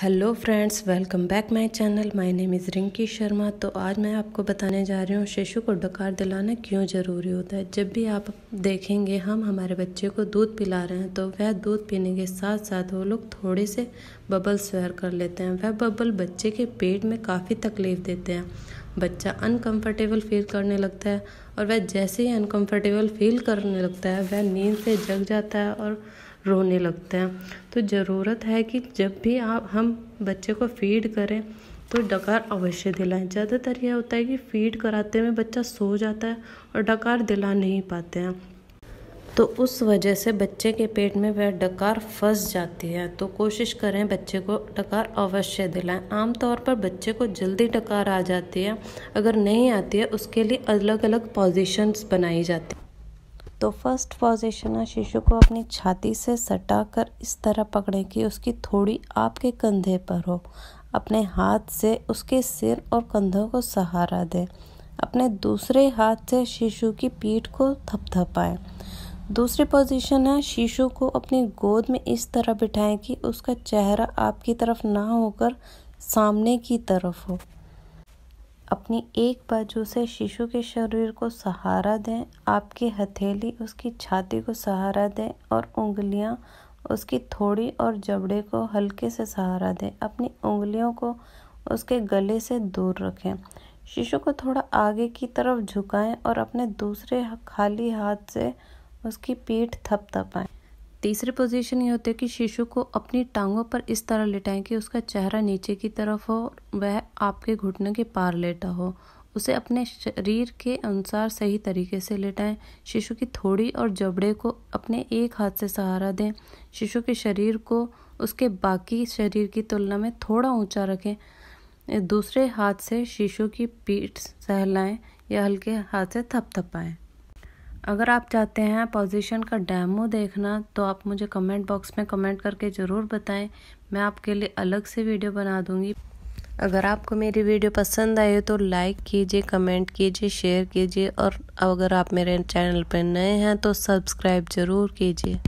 hello friends welcome back my channel my name is Rinki Sharma तो आज मैं आपको बताने जा रही हूँ शिशु को डकार दिलाना क्यों ज़रूरी होता है जब भी आप देखेंगे हम हमारे बच्चे को दूध पिला रहे हैं तो वह दूध पीने के साथ साथ वो लोग थोड़े से बबल स्वेयर कर लेते हैं वह बबल बच्चे के पेट में काफ़ी तकलीफ़ देते हैं बच्चा अनकम्फर्टेबल फील करने लगता है और वह जैसे ही अनकम्फर्टेबल फील करने लगता है वह नींद से जग जाता है और रोने लगते हैं तो ज़रूरत है कि जब भी आप हम बच्चे को फीड करें तो डकार अवश्य दिलाएं ज़्यादातर यह होता है कि फीड कराते में बच्चा सो जाता है और डकार दिला नहीं पाते हैं तो उस वजह से बच्चे के पेट में वह डकार फंस जाती है तो कोशिश करें बच्चे को डकार अवश्य दिलाएं आमतौर पर बच्चे को जल्दी डकार आ जाती है अगर नहीं आती है उसके लिए अलग अलग पोजीशंस बनाई जाती है तो फर्स्ट पोजिशन है शिशु को अपनी छाती से सटा कर इस तरह पकड़ें कि उसकी थोड़ी आपके कंधे पर हो अपने हाथ से उसके सिर और कंधों को सहारा दें अपने दूसरे हाथ से शिशु की पीठ को थपथपाएं दूसरी पोजीशन है शिशु को अपनी गोद में इस तरह बिठाएं कि उसका चेहरा आपकी तरफ ना होकर सामने की तरफ हो अपनी एक बाजू से शिशु के शरीर को सहारा दें आपकी हथेली उसकी छाती को सहारा दें और उंगलियां उसकी थोड़ी और जबड़े को हल्के से सहारा दें अपनी उंगलियों को उसके गले से दूर रखें शिशु को थोड़ा आगे की तरफ झुकाएं और अपने दूसरे खाली हाथ से उसकी पीठ थपथपाएं तीसरे पोजीशन ये होती है कि शिशु को अपनी टांगों पर इस तरह लेटाएं कि उसका चेहरा नीचे की तरफ हो वह आपके घुटने के पार लेटा हो उसे अपने शरीर के अनुसार सही तरीके से लेटाएं शिशु की थोड़ी और जबड़े को अपने एक हाथ से सहारा दें शिशु के शरीर को उसके बाकी शरीर की तुलना में थोड़ा ऊंचा रखें दूसरे हाथ से शिशु की पीठ सहलाएं या हल्के हाथ से थपथपाएं अगर आप चाहते हैं पोजीशन का डेमो देखना तो आप मुझे कमेंट बॉक्स में कमेंट करके ज़रूर बताएं मैं आपके लिए अलग से वीडियो बना दूंगी अगर आपको मेरी वीडियो पसंद आई तो लाइक कीजिए कमेंट कीजिए शेयर कीजिए और अगर आप मेरे चैनल पर नए हैं तो सब्सक्राइब ज़रूर कीजिए